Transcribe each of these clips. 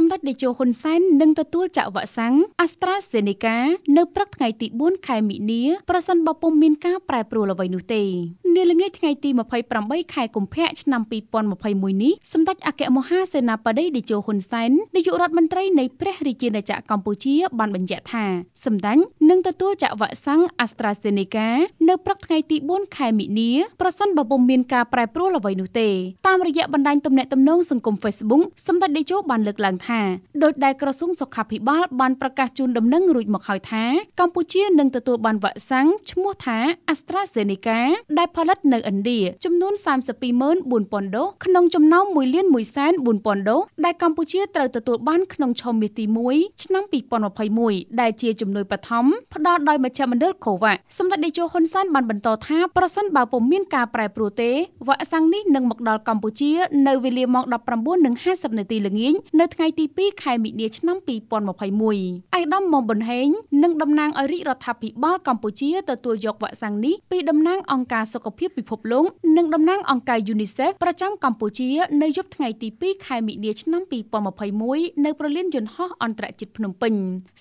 សម្ដេចតេជោហ៊ុនសែននឹងទទួលចាក់វ៉ាក់សាំង AstraZeneca នៅព្រឹកថ្ងៃទី4ខែមិនិនាប្រសិនបើពុំមានការប្រែប្រួលអ្វីនោះទេនាល្ងាចថ្ងៃទី28ខែកុម្ភៈឆ្នាំ2021នេះសម្ដេចអគ្គមហាសេនាបតីតេជោហ៊ុនសែននាយករដ្ឋមន្ត្រីនៃព្រះរាជាណាចក្រកម្ពុជា បានបញ្ជាក់ថាសម្ដេចនឹងទទួលចាក់វ៉ាក់សាំង AstraZeneca នៅព្រឹកថ្ងៃទី4ខែមិនិលប្រសិនបើពុំមានការប្រែប្រួលអ្វីនោះទេតាមរយៈបណ្ដាញទំនាក់ទំនងសង្គម Facebook សម្ដេចតេជោបានលើកឡើងថាដោយដែលក្រសួងសុខាភិបាលបានប្រកាសជូនដំណឹងរួចមកហើយថាកម្ពុជានឹងទទួលបានវ៉ាក់សាំងឈ្មោះថា AstraZeneca ដែលផលផលិតនៅឥណ្ឌាចំនួន324000ដុល្លារក្នុងចំណោម1.14000ដុល្លារដែលកម្ពុជាត្រូវទទួលបានក្នុងឆមាសទី1ឆ្នាំ2021ដែលជាជំនួយបឋមផ្ដល់ដោយមជ្ឈមណ្ឌល COVAX សម្ដេចនាយកហ៊ុនសែនបានបន្តថាប្រសិនបើពុំមានការប្រែប្រួលទេវ៉ាក់សាំងនេះនឹងមកដល់កម្ពុជា នៅវេលាម៉ោង19:50នាទីល្ងាចនៅថ្ងៃទី2ខែមិនិនាឆ្នាំ2021អៃដាមមុំប៊ុនហេងនិងតំណាងឲ្យរាជរដ្ឋាភិបាលកម្ពុជាទទួលយកវ៉ាក់សាំងនេះពីតំណាងអង្គការសុខភាពពិភពលោកនិងតំណាងអង្គការ UNICEF ប្រចាំកម្ពុជានៅយប់ថ្ងៃទី2ខែមិនិនាឆ្នាំ2021នៅប្រលាន យន្តហោះអន្តរជាតិភ្នំពេញ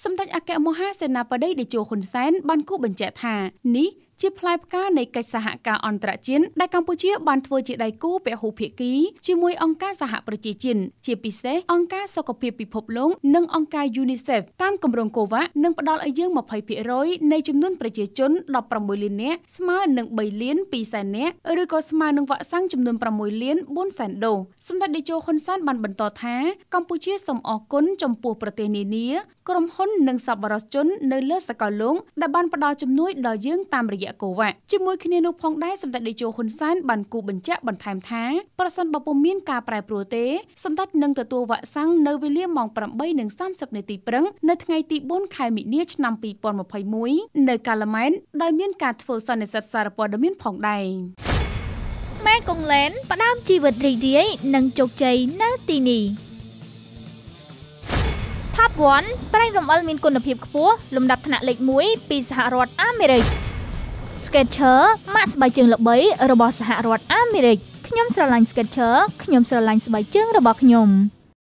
សម្ដេចអគ្គមហាសេនាបតីតេជោហ៊ុនសែនបានគូបញ្ជាក់ថានេះជាផ្លែផ្កានៃកិច្ចសហការអន្តរជាតិដែលកម្ពុជាបានធ្វើជាដៃគូពហុភាគីជាមួយអង្គការសហប្រជាជាតិជាពិសេសអង្គការសុខភាពពិភពលោកនិងអង្គការ UNICEF តាមគម្រោង COVAX នឹងផ្ដល់ឲ្យយើង20%នៃចំនួនប្រជាជន16លាននាក់ស្មើនឹង3លាន2សែននាក់ឬក៏ស្មើនឹងវ៉ាក់សាំងចំនួន6លាន4សែនដូសសម្ដេចតេជោហ៊ុនសែនបានបន្តថាកម្ពុជាសូមអរគុណចំពោះប្រទេសនានាក្រុមហ៊ុននិងសប្បុរសជននៅលើសកលលោកដែលបានផ្ដល់ជំនួយដល់យើងតាមរយៈយៈកូវ៉ាក់ជាមួយគ្នានោះផងដែរសម្ដេចតេជោហ៊ុនសែនបានគូបញ្ជាក់បន្ថែមថាប្រសិនបើពុំមានការប្រែប្រួលទេសម្ដេចនឹងទទួលវ៉ាក់សាំងនៅវេលាម៉ោង8:30នាទីព្រឹងនៅថ្ងៃទី4ខែមិនិនាឆ្នាំ2021នៅកាឡាម៉ែនដោយមាន ការធ្វើសន្និសីទសារព័ត៌មានផងដែរម៉ែកុងឡែនផ្ដើមជីវិតរីករាយនិងជោគជ័យនៅទីនេះ Top 1ប្រៃរំអិលមានគុណភាពខ្ពស់លំដាប់ថ្នាក់លេខ1ពីសហរដ្ឋអាមេរិក Sketcher ម៉ាកស្បែកជើងល្បីរបស់សហរដ្ឋអាមេរិកខ្ញុំស្រឡាញ់ Sketcher ខ្ញុំស្រឡាញ់ស្បែកជើងរបស់ខ្ញុំ។